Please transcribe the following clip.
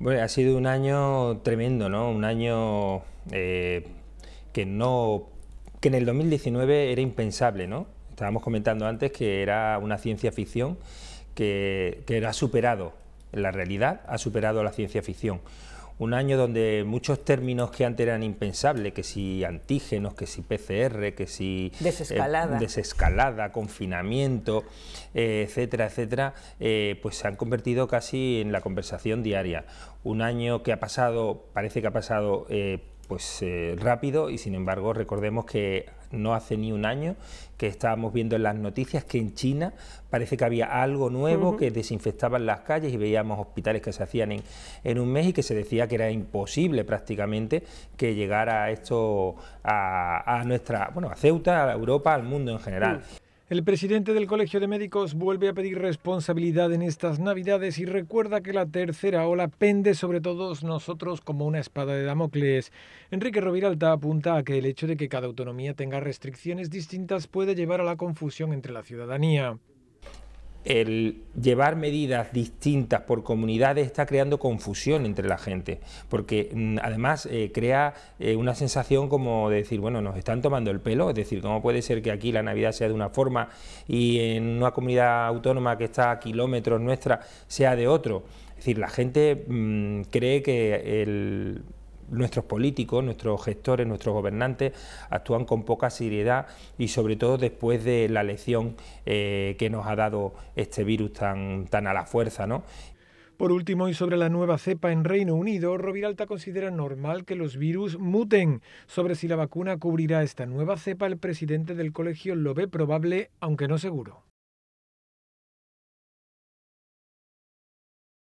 Bueno, ha sido un año tremendo, ¿no? Un año eh, que no que en el 2019 era impensable, ¿no? Estábamos comentando antes que era una ciencia ficción que, que superado. La realidad ha superado la ciencia ficción un año donde muchos términos que antes eran impensables, que si antígenos, que si PCR, que si eh, desescalada, confinamiento, eh, etcétera, etcétera, eh, pues se han convertido casi en la conversación diaria. Un año que ha pasado, parece que ha pasado pues eh, rápido y sin embargo recordemos que no hace ni un año que estábamos viendo en las noticias que en China parece que había algo nuevo, que desinfectaban las calles y veíamos hospitales que se hacían en, en, un mes y que se decía que era imposible prácticamente que llegara esto a, nuestra, bueno, a Ceuta, a Europa, al mundo en general. Mm. El presidente del Colegio de Médicos vuelve a pedir responsabilidad en estas Navidades y recuerda que la tercera ola pende sobre todos nosotros como una espada de Damocles. Enrique Roviralta apunta a que el hecho de que cada autonomía tenga restricciones distintas puede llevar a la confusión entre la ciudadanía el llevar medidas distintas por comunidades está creando confusión entre la gente, porque mm, además eh, crea eh, una sensación como de decir, bueno, nos están tomando el pelo, es decir, ¿cómo puede ser que aquí la Navidad sea de una forma y en una comunidad autónoma que está a kilómetros nuestra sea de otro? Es decir, la gente mm, cree que el nuestros políticos, nuestros gestores, nuestros gobernantes actúan con poca seriedad y sobre todo después de la lección eh, que nos ha dado este virus tan, a la fuerza. Por último, y sobre la nueva cepa en Reino Unido, Robiralta considera normal que los virus muten. Sobre si la vacuna cubrirá esta nueva cepa, el presidente del colegio lo ve probable, aunque no seguro.